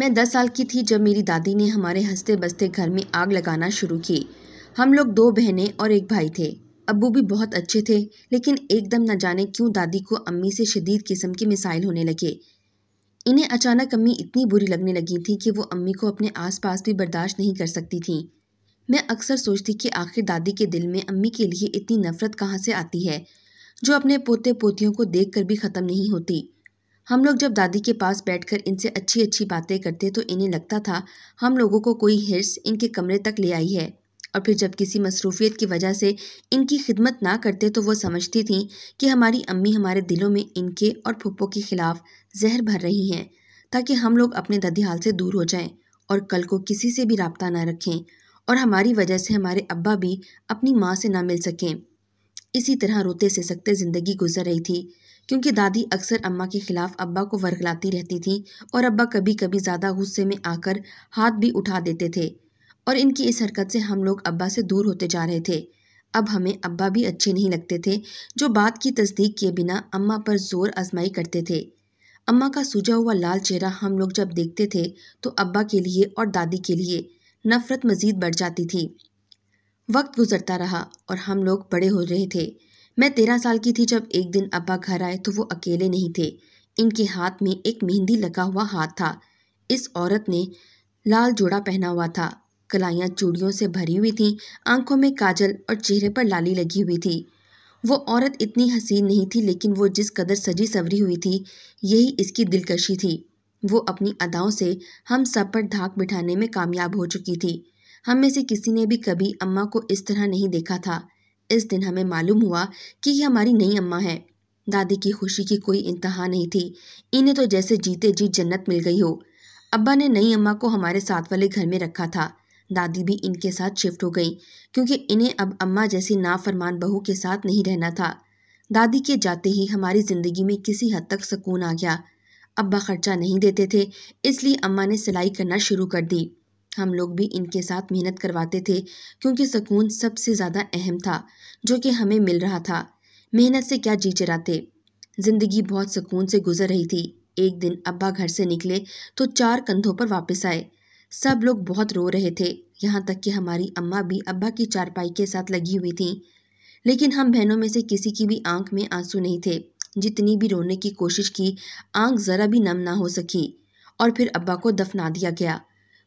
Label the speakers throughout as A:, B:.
A: मैं दस साल की थी जब मेरी दादी ने हमारे हंसते बसते घर में आग लगाना शुरू की हम लोग दो बहनें और एक भाई थे अबू भी बहुत अच्छे थे लेकिन एकदम न जाने क्यों दादी को अम्मी से शदीद किस्म के मिसाइल होने लगे इन्हें अचानक अम्मी इतनी बुरी लगने लगी थी कि वो अम्मी को अपने आसपास भी बर्दाश्त नहीं कर सकती थी मैं अक्सर सोचती कि आखिर दादी के दिल में अम्मी के लिए इतनी नफ़रत कहाँ से आती है जो अपने पोते पोतियों को देख कर भी ख़त्म नहीं होती हम लोग जब दादी के पास बैठकर इनसे अच्छी अच्छी बातें करते तो इन्हें लगता था हम लोगों को कोई हिर्स इनके कमरे तक ले आई है और फिर जब किसी मसरूफियत की वजह से इनकी खिदमत ना करते तो वो समझती थी कि हमारी अम्मी हमारे दिलों में इनके और फुप्पो के ख़िलाफ़ जहर भर रही हैं ताकि हम लोग अपने ददिहाल से दूर हो जाएं और कल को किसी से भी रबता ना रखें और हमारी वजह से हमारे अब्बा भी अपनी माँ से ना मिल सकें इसी तरह रोते से सकते ज़िंदगी गुजर रही थी क्योंकि दादी अक्सर अम्मा के खिलाफ अब्बा को वरगलाती रहती थी और अब्बा कभी कभी ज़्यादा गुस्से में आकर हाथ भी उठा देते थे और इनकी इस हरकत से हम लोग अब्बा से दूर होते जा रहे थे अब हमें अब्बा भी अच्छे नहीं लगते थे जो बात की तस्दीक किए बिना अम्मा पर जोर आजमाई करते थे अम्मा का सूझा हुआ लाल चेहरा हम लोग जब देखते थे तो अब्बा के लिए और दादी के लिए नफ़रत मज़ीद बढ़ जाती थी वक्त गुजरता रहा और हम लोग बड़े हो रहे थे मैं तेरह साल की थी जब एक दिन अब्बा घर आए तो वो अकेले नहीं थे इनके हाथ में एक मेहंदी लगा हुआ हाथ था इस औरत ने लाल जोड़ा पहना हुआ था कलाइयाँ चूड़ियों से भरी हुई थीं आंखों में काजल और चेहरे पर लाली लगी हुई थी वो औरत इतनी हसीन नहीं थी लेकिन वो जिस कदर सजी सवरी हुई थी यही इसकी दिलकशी थी वो अपनी अदाओं से हम सब पर धाक बिठाने में कामयाब हो चुकी थी हम में से किसी ने भी कभी अम्मा को इस तरह नहीं देखा था इस दिन हमें मालूम हुआ कि ये हमारी नई अम्मा है दादी की खुशी की कोई इंतहा नहीं थी इन्हें तो जैसे जीते जी जन्नत मिल गई हो अब्बा ने नई अम्मा को हमारे साथ वाले घर में रखा था दादी भी इनके साथ शिफ्ट हो गई क्योंकि इन्हें अब अम्मा जैसी नाफरमान बहू के साथ नहीं रहना था दादी के जाते ही हमारी ज़िंदगी में किसी हद तक सुकून आ गया अब्बा खर्चा नहीं देते थे इसलिए अम्मा ने सिलाई करना शुरू कर दी हम लोग भी इनके साथ मेहनत करवाते थे क्योंकि सुकून सबसे ज़्यादा अहम था जो कि हमें मिल रहा था मेहनत से क्या जी चराते ज़िंदगी बहुत सुकून से गुजर रही थी एक दिन अब्बा घर से निकले तो चार कंधों पर वापस आए सब लोग बहुत रो रहे थे यहाँ तक कि हमारी अम्मा भी अब्बा की चारपाई के साथ लगी हुई थीं लेकिन हम बहनों में से किसी की भी आंख में आंसू नहीं थे जितनी भी रोने की कोशिश की आंख ज़रा भी नम ना हो सकी और फिर अब्बा को दफना दिया गया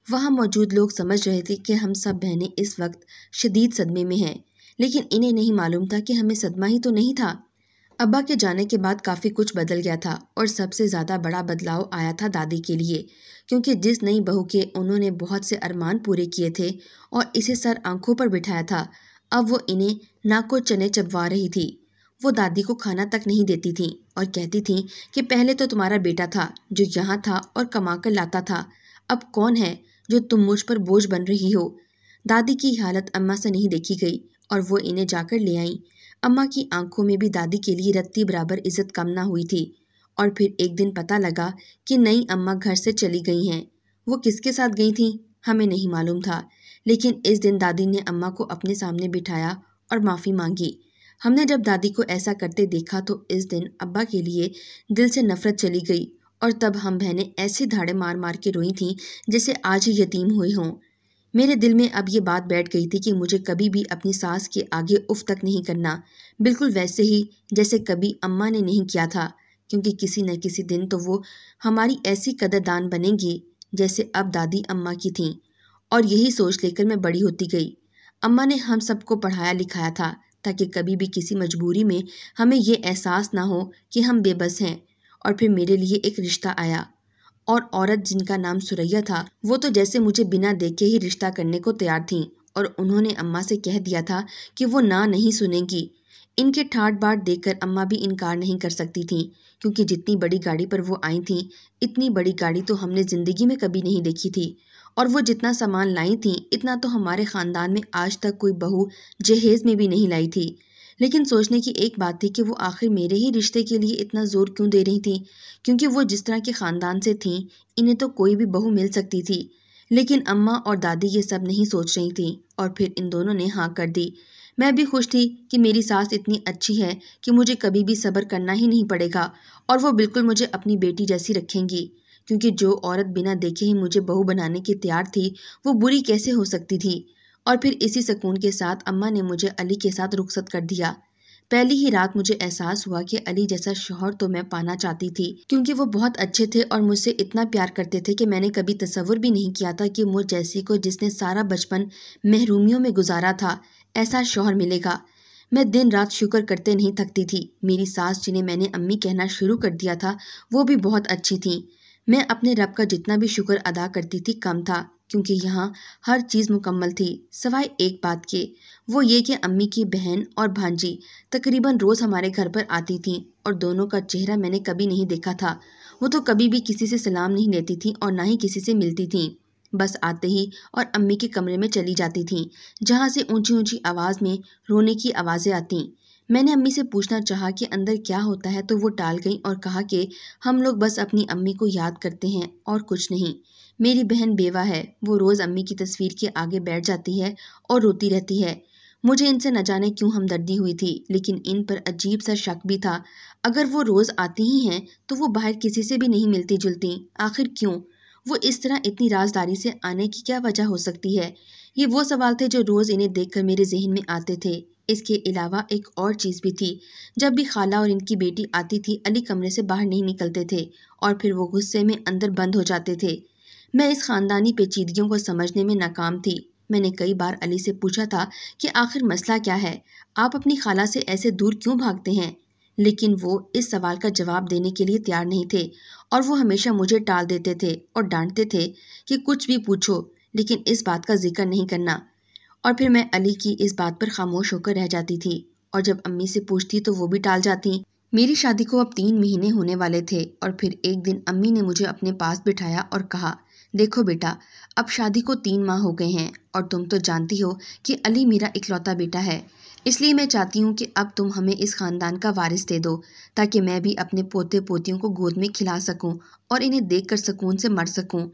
A: वहाँ मौजूद लोग समझ रहे थे कि हम सब बहनें इस वक्त शदीद सदमे में हैं लेकिन इन्हें नहीं मालूम था कि हमें सदमा ही तो नहीं था अब्बा के जाने के बाद काफ़ी कुछ बदल गया था और सबसे ज़्यादा बड़ा बदलाव आया था दादी के लिए क्योंकि जिस नई बहू के उन्होंने बहुत से अरमान पूरे किए थे और इसे सर आंखों पर बिठाया था अब वो इन्हें को चने चबवा रही थी वो दादी को खाना तक नहीं देती थी और कहती थी कि पहले तो तुम्हारा बेटा था जो यहाँ था और कमा कर लाता था अब कौन है जो तुम मुझ पर बोझ बन रही हो दादी की हालत अम्मा से नहीं देखी गई और वो इन्हें जाकर ले आई अम्मा की आंखों में भी दादी के लिए रत्ती बराबर इज्जत कम ना हुई थी और फिर एक दिन पता लगा कि नई अम्मा घर से चली गई हैं वो किसके साथ गई थी हमें नहीं मालूम था लेकिन इस दिन दादी ने अम्मा को अपने सामने बिठाया और माफ़ी मांगी हमने जब दादी को ऐसा करते देखा तो इस दिन अब्बा के लिए दिल से नफरत चली गई और तब हम बहनें ऐसे धाड़े मार मार के रोई थीं जैसे आज ही यतीम हुई हों मेरे दिल में अब ये बात बैठ गई थी कि मुझे कभी भी अपनी सास के आगे उफ तक नहीं करना बिल्कुल वैसे ही जैसे कभी अम्मा ने नहीं किया था क्योंकि किसी न किसी दिन तो वो हमारी ऐसी कदरदान बनेंगी जैसे अब दादी अम्मा की थीं और यही सोच लेकर मैं बड़ी होती गई अम्मा ने हम सबको पढ़ाया लिखाया था ताकि कभी भी किसी मजबूरी में हमें ये एहसास ना हो कि हम बेबस हैं और फिर मेरे लिए एक रिश्ता आया और औरत जिनका नाम सुरैया था वो तो जैसे मुझे बिना देखे ही रिश्ता करने को तैयार थीं और उन्होंने अम्मा से कह दिया था कि वो ना नहीं सुनेंगी इनके ठाट बाट देखकर अम्मा भी इनकार नहीं कर सकती थीं क्योंकि जितनी बड़ी गाड़ी पर वो आई थीं इतनी बड़ी गाड़ी तो हमने ज़िंदगी में कभी नहीं देखी थी और वो जितना सामान लाई थीं इतना तो हमारे ख़ानदान में आज तक कोई बहू जहेज़ में भी नहीं लाई थी लेकिन सोचने की एक बात थी कि वो आखिर मेरे ही रिश्ते के लिए इतना ज़ोर क्यों दे रही थी क्योंकि वो जिस तरह के ख़ानदान से थी इन्हें तो कोई भी बहू मिल सकती थी लेकिन अम्मा और दादी ये सब नहीं सोच रही थीं और फिर इन दोनों ने हाँ कर दी मैं भी खुश थी कि मेरी सास इतनी अच्छी है कि मुझे कभी भी सब्र करना ही नहीं पड़ेगा और वो बिल्कुल मुझे अपनी बेटी जैसी रखेंगी क्योंकि जो औरत बिना देखे ही मुझे बहू बनाने की तैयार थी वो बुरी कैसे हो सकती थी और फिर इसी सुकून के साथ अम्मा ने मुझे अली के साथ रुखसत कर दिया पहली ही रात मुझे एहसास हुआ कि अली जैसा शोहर तो मैं पाना चाहती थी क्योंकि वो बहुत अच्छे थे और मुझसे इतना प्यार करते थे कि मैंने कभी तस्वुर भी नहीं किया था कि मुझ जैसी को जिसने सारा बचपन महरूमियों में गुजारा था ऐसा शोहर मिलेगा मैं दिन रात शुक्र करते नहीं थकती थी मेरी सास जिन्हें मैंने अम्मी कहना शुरू कर दिया था वो भी बहुत अच्छी थी मैं अपने रब का जितना भी शुक्र अदा करती थी कम था क्योंकि यहाँ हर चीज़ मुकम्मल थी सवाए एक बात के वो ये कि अम्मी की बहन और भांजी तकरीबन रोज़ हमारे घर पर आती थीं और दोनों का चेहरा मैंने कभी नहीं देखा था वो तो कभी भी किसी से सलाम नहीं लेती थीं और ना ही किसी से मिलती थीं बस आते ही और अम्मी के कमरे में चली जाती थीं जहाँ से ऊंची ऊंची आवाज़ में रोने की आवाज़ें आतीं मैंने अम्मी से पूछना चाहा कि अंदर क्या होता है तो वो टाल गई और कहा कि हम लोग बस अपनी अम्मी को याद करते हैं और कुछ नहीं मेरी बहन बेवा है वो रोज़ अम्मी की तस्वीर के आगे बैठ जाती है और रोती रहती है मुझे इनसे न जाने क्यों हमदर्दी हुई थी लेकिन इन पर अजीब सा शक भी था अगर वो रोज़ आती ही हैं तो वो बाहर किसी से भी नहीं मिलती जुलती आखिर क्यों वो इस तरह इतनी राजदारी से आने की क्या वजह हो सकती है ये वो सवाल थे जो रोज़ इन्हें देखकर मेरे जहन में आते थे इसके अलावा एक और चीज़ भी थी जब भी खाला और इनकी बेटी आती थी अली कमरे से बाहर नहीं निकलते थे और फिर वो गुस्से में अंदर बंद हो जाते थे मैं इस ख़ानदानी पेचीदगियों को समझने में नाकाम थी मैंने कई बार अली से पूछा था कि आखिर मसला क्या है आप अपनी खाला से ऐसे दूर क्यों भागते हैं लेकिन वो इस सवाल का जवाब देने के लिए तैयार नहीं थे और वो हमेशा मुझे टाल देते थे और डांटते थे कि कुछ भी पूछो लेकिन इस बात का जिक्र नहीं करना और फिर मैं अली की इस बात पर खामोश होकर रह जाती थी और जब अम्मी से पूछती तो वो भी टाल जाती मेरी शादी को अब तीन महीने होने वाले थे और फिर एक दिन अम्मी ने मुझे अपने पास बिठाया और कहा देखो बेटा अब शादी को तीन माह हो गए हैं और तुम तो जानती हो कि अली मेरा इकलौता बेटा है इसलिए मैं चाहती हूँ कि अब तुम हमें इस ख़ानदान का वारिस दे दो ताकि मैं भी अपने पोते पोतियों को गोद में खिला सकूँ और इन्हें देख कर सुकून से मर सकूँ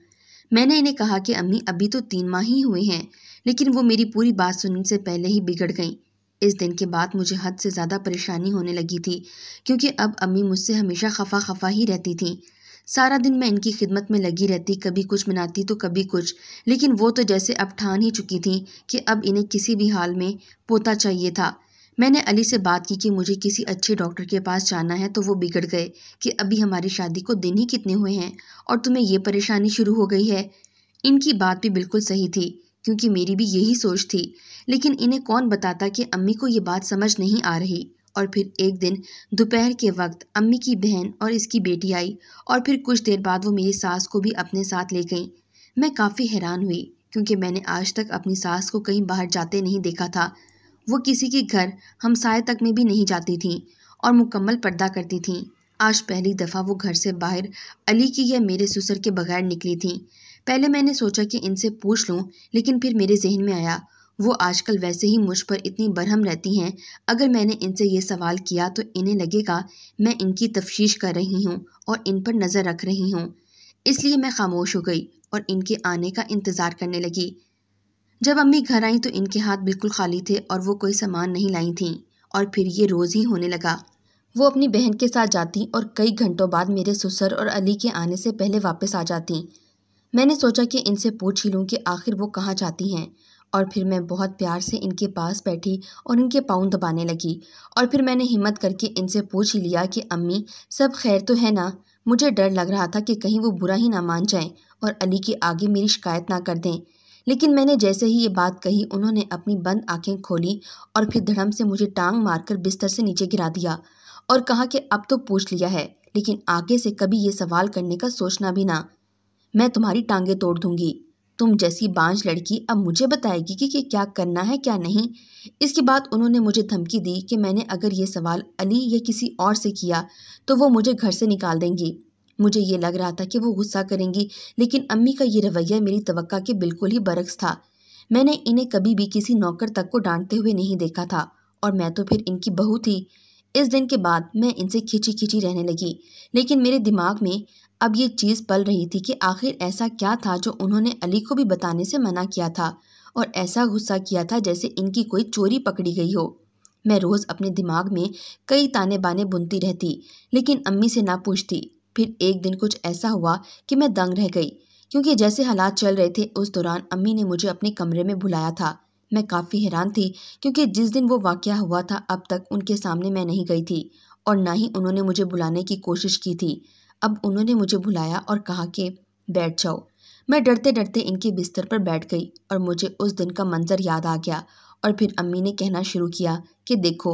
A: मैंने इन्हें कहा कि अम्मी अभी तो तीन माह ही हुए हैं लेकिन वो मेरी पूरी बात सुनने से पहले ही बिगड़ गईं इस दिन के बाद मुझे हद से ज़्यादा परेशानी होने लगी थी क्योंकि अब अम्मी मुझसे हमेशा खफा खफा ही रहती थीं सारा दिन मैं इनकी खिदमत में लगी रहती कभी कुछ मनाती तो कभी कुछ लेकिन वो तो जैसे अब ठान ही चुकी थी कि अब इन्हें किसी भी हाल में पोता चाहिए था मैंने अली से बात की कि मुझे किसी अच्छे डॉक्टर के पास जाना है तो वो बिगड़ गए कि अभी हमारी शादी को दिन ही कितने हुए हैं और तुम्हें ये परेशानी शुरू हो गई है इनकी बात भी बिल्कुल सही थी क्योंकि मेरी भी यही सोच थी लेकिन इन्हें कौन बताता कि अम्मी को ये बात समझ नहीं आ रही और फिर एक दिन दोपहर के वक्त अम्मी की बहन और इसकी बेटी आई और फिर कुछ देर बाद वो मेरी सास को भी अपने साथ ले गई मैं काफ़ी हैरान हुई क्योंकि मैंने आज तक अपनी सास को कहीं बाहर जाते नहीं देखा था वो किसी के घर हमसाए तक में भी नहीं जाती थी और मुकम्मल पर्दा करती थी आज पहली दफ़ा वो घर से बाहर अली की या मेरे ससुर के बगैर निकली थी पहले मैंने सोचा कि इनसे पूछ लूँ लेकिन फिर मेरे जहन में आया वो आजकल वैसे ही मुझ पर इतनी बरहम रहती हैं अगर मैंने इनसे ये सवाल किया तो इन्हें लगेगा मैं इनकी तफ्श कर रही हूँ और इन पर नज़र रख रही हूँ इसलिए मैं खामोश हो गई और इनके आने का इंतज़ार करने लगी जब अम्मी घर आई तो इनके हाथ बिल्कुल खाली थे और वो कोई सामान नहीं लाई थीं और फिर ये रोज़ ही होने लगा वो अपनी बहन के साथ जाती और कई घंटों बाद मेरे ससुर और अली के आने से पहले वापस आ जाती मैंने सोचा कि इनसे पूछ ही लूँ कि आखिर वो कहाँ जाती हैं और फिर मैं बहुत प्यार से इनके पास बैठी और इनके पाँव दबाने लगी और फिर मैंने हिम्मत करके इनसे पूछ ही लिया कि अम्मी सब खैर तो है ना मुझे डर लग रहा था कि कहीं वो बुरा ही ना मान जाएं और अली के आगे मेरी शिकायत ना कर दें लेकिन मैंने जैसे ही ये बात कही उन्होंने अपनी बंद आँखें खोली और फिर धड़म से मुझे टांग मारकर बिस्तर से नीचे गिरा दिया और कहा कि अब तो पूछ लिया है लेकिन आगे से कभी ये सवाल करने का सोचना भी ना मैं तुम्हारी टांगें तोड़ दूंगी तुम जैसी बांझ लड़की अब मुझे बताएगी कि, कि क्या करना है क्या नहीं इसके बाद उन्होंने मुझे धमकी दी कि मैंने अगर ये सवाल अली या किसी और से किया तो वो मुझे घर से निकाल देंगी मुझे ये लग रहा था कि वो गुस्सा करेंगी लेकिन अम्मी का ये रवैया मेरी तवक्का के बिल्कुल ही बरक्स था मैंने इन्हें कभी भी किसी नौकर तक को डांटते हुए नहीं देखा था और मैं तो फिर इनकी बहू थी इस दिन के बाद मैं इनसे खिंची खिंची रहने लगी लेकिन मेरे दिमाग में अब ये चीज़ पल रही थी कि आखिर ऐसा क्या था जो उन्होंने अली को भी बताने से मना किया था और ऐसा गुस्सा किया था जैसे इनकी कोई चोरी पकड़ी गई हो मैं रोज़ अपने दिमाग में कई ताने बाने बुनती रहती लेकिन अम्मी से ना पूछती फिर एक दिन कुछ ऐसा हुआ कि मैं दंग रह गई क्योंकि जैसे हालात चल रहे थे उस दौरान अम्मी ने मुझे अपने कमरे में बुलाया था मैं काफ़ी हैरान थी क्योंकि जिस दिन वो वाक़ हुआ था अब तक उनके सामने मैं नहीं गई थी और ना ही उन्होंने मुझे बुलाने की कोशिश की थी अब उन्होंने मुझे भुलाया और कहा कि बैठ जाओ मैं डरते डरते इनके बिस्तर पर बैठ गई और मुझे उस दिन का मंजर याद आ गया और फिर अम्मी ने कहना शुरू किया कि देखो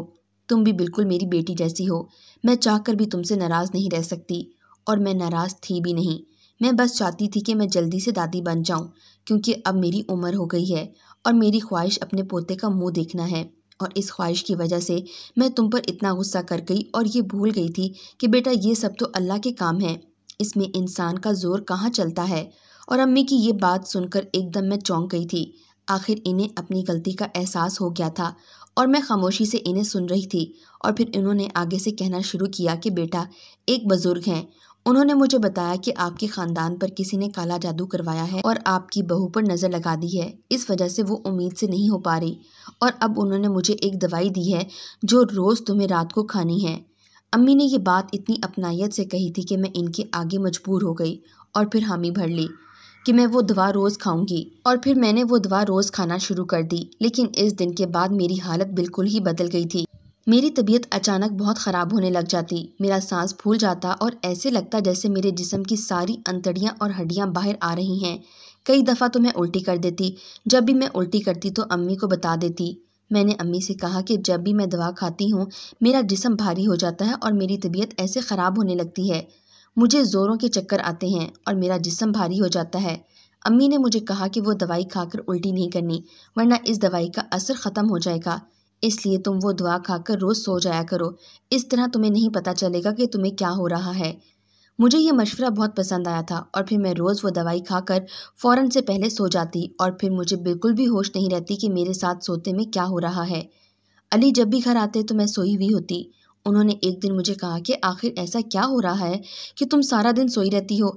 A: तुम भी बिल्कुल मेरी बेटी जैसी हो मैं चाहकर भी तुमसे नाराज़ नहीं रह सकती और मैं नाराज़ थी भी नहीं मैं बस चाहती थी कि मैं जल्दी से दादी बन जाऊं क्योंकि अब मेरी उम्र हो गई है और मेरी ख्वाहिश अपने पोते का मुंह देखना है और इस ख्वाहिश की वजह से मैं तुम पर इतना गुस्सा कर गई और ये भूल गई थी कि बेटा ये सब तो अल्लाह के काम है इसमें इंसान का ज़ोर कहाँ चलता है और अम्मी की ये बात सुनकर एकदम मैं चौंक गई थी आखिर इन्हें अपनी गलती का एहसास हो गया था और मैं खामोशी से इन्हें सुन रही थी और फिर इन्होंने आगे से कहना शुरू किया कि बेटा एक बुज़ुर्ग हैं उन्होंने मुझे बताया कि आपके खानदान पर किसी ने काला जादू करवाया है और आपकी बहू पर नज़र लगा दी है इस वजह से वो उम्मीद से नहीं हो पा रही और अब उन्होंने मुझे एक दवाई दी है जो रोज़ तुम्हें रात को खानी है अम्मी ने ये बात इतनी अपनायत से कही थी कि मैं इनके आगे मजबूर हो गई और फिर हामी भर ली कि मैं वो दवा रोज़ खाऊंगी और फिर मैंने वो दवा रोज़ खाना शुरू कर दी लेकिन इस दिन के बाद मेरी हालत बिल्कुल ही बदल गई थी मेरी तबीयत अचानक बहुत ख़राब होने लग जाती मेरा सांस फूल जाता और ऐसे लगता जैसे मेरे जिसम की सारी अंतड़ियाँ और हड्डियाँ बाहर आ रही हैं कई दफ़ा तो मैं उल्टी कर देती जब भी मैं उल्टी करती तो अम्मी को बता देती मैंने अम्मी से कहा कि जब भी मैं दवा खाती हूँ मेरा जिसम भारी हो जाता है और मेरी तबीयत ऐसे ख़राब होने लगती है मुझे ज़ोरों के चक्कर आते हैं और मेरा जिसम भारी हो जाता है अम्मी ने मुझे कहा कि वो दवाई खाकर उल्टी नहीं करनी वरना इस दवाई का असर ख़त्म हो जाएगा इसलिए तुम वो दुआ खाकर रोज़ सो जाया करो इस तरह तुम्हें नहीं पता चलेगा कि तुम्हें क्या हो रहा है मुझे ये मशवरा बहुत पसंद आया था और फिर मैं रोज़ वो दवाई खाकर फ़ौरन से पहले सो जाती और फिर मुझे बिल्कुल भी होश नहीं रहती कि मेरे साथ सोते में क्या हो रहा है अली जब भी घर आते तो मैं सोई हुई होती उन्होंने एक दिन मुझे कहा कि आखिर ऐसा क्या हो रहा है कि तुम सारा दिन सोई रहती हो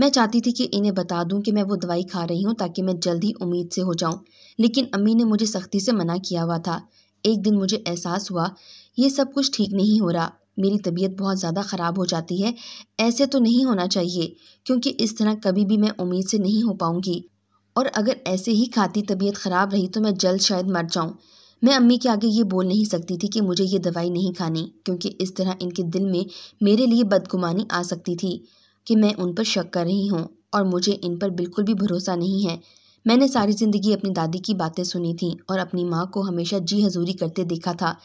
A: मैं चाहती थी कि इन्हें बता दूं कि मैं वो दवाई खा रही हूं ताकि मैं जल्द उम्मीद से हो जाऊं लेकिन अम्मी ने मुझे सख्ती से मना किया हुआ था एक दिन मुझे एहसास हुआ ये सब कुछ ठीक नहीं हो रहा मेरी तबीयत बहुत ज़्यादा ख़राब हो जाती है ऐसे तो नहीं होना चाहिए क्योंकि इस तरह कभी भी मैं उम्मीद से नहीं हो पाऊँगी और अगर ऐसे ही खाती तबीयत ख़राब रही तो मैं जल्द शायद मर जाऊँ मैं अम्मी के आगे ये बोल नहीं सकती थी कि मुझे ये दवाई नहीं खानी क्योंकि इस तरह इनके दिल में मेरे लिए बदगुमानी आ सकती थी कि मैं उन पर शक कर रही हूँ और मुझे इन पर बिल्कुल भी भरोसा नहीं है मैंने सारी ज़िंदगी अपनी दादी की बातें सुनी थी और अपनी माँ को हमेशा जी हजूरी करते देखा था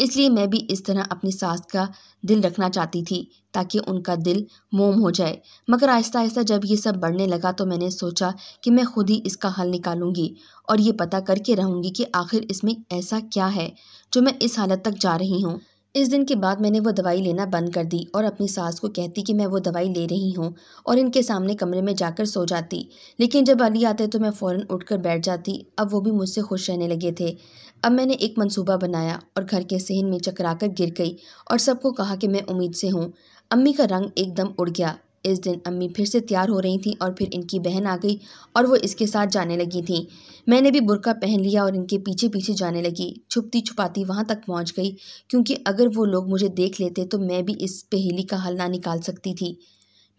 A: इसलिए मैं भी इस तरह अपनी सास का दिल रखना चाहती थी ताकि उनका दिल मोम हो जाए मगर आहिस्ता आहिस्ता जब ये सब बढ़ने लगा तो मैंने सोचा कि मैं खुद ही इसका हल निकालूंगी और ये पता करके रहूँगी कि आखिर इसमें ऐसा क्या है जो मैं इस हालत तक जा रही हूँ इस दिन के बाद मैंने वो दवाई लेना बंद कर दी और अपनी सास को कहती कि मैं वो दवाई ले रही हूँ और इनके सामने कमरे में जाकर सो जाती लेकिन जब अली आते तो मैं फ़ौरन उठकर बैठ जाती अब वो भी मुझसे खुश रहने लगे थे अब मैंने एक मंसूबा बनाया और घर के सहन में चकरा कर गिर गई और सबको कहा कि मैं उम्मीद से हूँ अम्मी का रंग एकदम उड़ गया इस दिन अम्मी फिर से तैयार हो रही थी और फिर इनकी बहन आ गई और वो इसके साथ जाने लगी थी मैंने भी बुरका पहन लिया और इनके पीछे पीछे जाने लगी छुपती छुपाती वहाँ तक पहुँच गई क्योंकि अगर वो लोग मुझे देख लेते तो मैं भी इस पहेली का हल ना निकाल सकती थी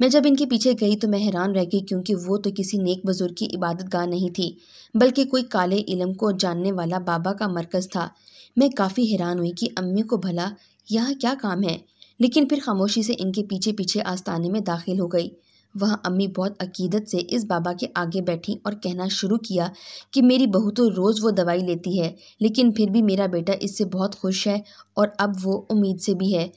A: मैं जब इनके पीछे गई तो मैं हैरान रह गई क्योंकि वो तो किसी नेक बुजुर्ग की इबादत गाह नहीं थी बल्कि कोई काले इलम को जानने वाला बाबा का मरकज़ था मैं काफ़ी हैरान हुई कि अम्मी को भला यह क्या काम है लेकिन फिर खामोशी से इनके पीछे पीछे आस्ताने में दाखिल हो गई वह अम्मी बहुत अकीदत से इस बाबा के आगे बैठी और कहना शुरू किया कि मेरी बहू तो रोज़ वो दवाई लेती है लेकिन फिर भी मेरा बेटा इससे बहुत खुश है और अब वो उम्मीद से भी है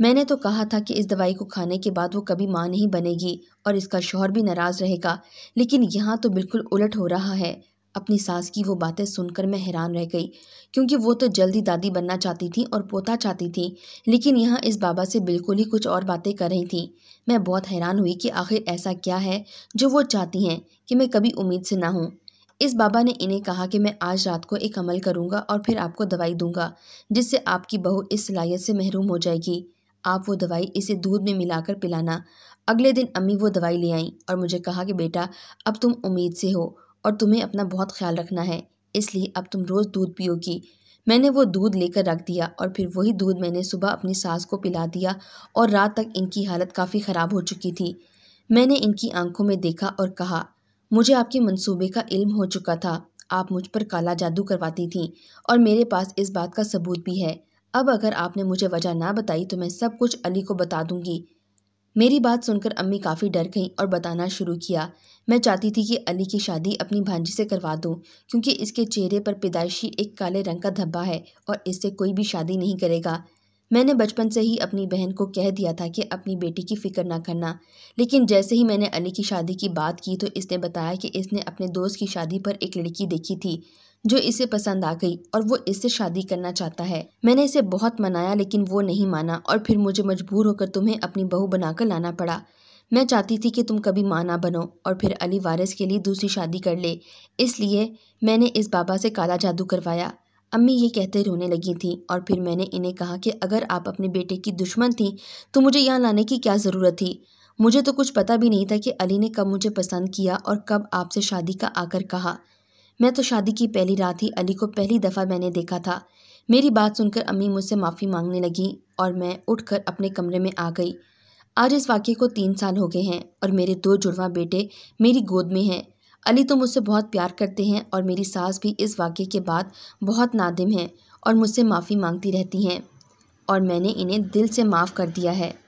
A: मैंने तो कहा था कि इस दवाई को खाने के बाद वो कभी माँ नहीं बनेगी और इसका शोहर भी नाराज़ रहेगा लेकिन यहाँ तो बिल्कुल उलट हो रहा है अपनी सास की वो बातें सुनकर मैं हैरान रह गई क्योंकि वो तो जल्दी दादी बनना चाहती थी और पोता चाहती थी लेकिन यहाँ इस बाबा से बिल्कुल ही कुछ और बातें कर रही थी मैं बहुत हैरान हुई कि आखिर ऐसा क्या है जो वो चाहती हैं कि मैं कभी उम्मीद से ना हूँ इस बाबा ने इन्हें कहा कि मैं आज रात को एक अमल करूँगा और फिर आपको दवाई दूंगा जिससे आपकी बहू इस सलाहियत से महरूम हो जाएगी आप वो दवाई इसे दूध में मिलाकर पिलाना अगले दिन अम्मी वो दवाई ले आईं और मुझे कहा कि बेटा अब तुम उम्मीद से हो और तुम्हें अपना बहुत ख्याल रखना है इसलिए अब तुम रोज़ दूध पियोगी मैंने वो दूध लेकर रख दिया और फिर वही दूध मैंने सुबह अपनी सास को पिला दिया और रात तक इनकी हालत काफ़ी ख़राब हो चुकी थी मैंने इनकी आंखों में देखा और कहा मुझे आपके मंसूबे का इल्म हो चुका था आप मुझ पर काला जादू करवाती थीं और मेरे पास इस बात का सबूत भी है अब अगर आपने मुझे वजह ना बताई तो मैं सब कुछ अली को बता दूंगी मेरी बात सुनकर अम्मी काफ़ी डर गईं और बताना शुरू किया मैं चाहती थी कि अली की शादी अपनी भांजी से करवा दूं क्योंकि इसके चेहरे पर पैदाइशी एक काले रंग का धब्बा है और इससे कोई भी शादी नहीं करेगा मैंने बचपन से ही अपनी बहन को कह दिया था कि अपनी बेटी की फ़िक्र ना करना लेकिन जैसे ही मैंने अली की शादी की बात की तो इसने बताया कि इसने अपने दोस्त की शादी पर एक लड़की देखी थी जो इसे पसंद आ गई और वो इससे शादी करना चाहता है मैंने इसे बहुत मनाया लेकिन वो नहीं माना और फिर मुझे मजबूर होकर तुम्हें अपनी बहू बनाकर लाना पड़ा मैं चाहती थी कि तुम कभी माँ ना बनो और फिर अली वारिस के लिए दूसरी शादी कर ले इसलिए मैंने इस बाबा से काला जादू करवाया अम्मी ये कहते रोने लगी थी और फिर मैंने इन्हें कहा कि अगर आप अपने बेटे की दुश्मन थी तो मुझे यहाँ लाने की क्या ज़रूरत थी मुझे तो कुछ पता भी नहीं था कि अली ने कब मुझे पसंद किया और कब आपसे शादी का आकर कहा मैं तो शादी की पहली रात ही अली को पहली दफ़ा मैंने देखा था मेरी बात सुनकर अम्मी मुझसे माफ़ी मांगने लगी और मैं उठकर अपने कमरे में आ गई आज इस वाक्य को तीन साल हो गए हैं और मेरे दो जुड़वा बेटे मेरी गोद में हैं अली तो मुझसे बहुत प्यार करते हैं और मेरी सास भी इस वाक्य के बाद बहुत नादिम हैं और मुझसे माफ़ी मांगती रहती हैं और मैंने इन्हें दिल से माफ़ कर दिया है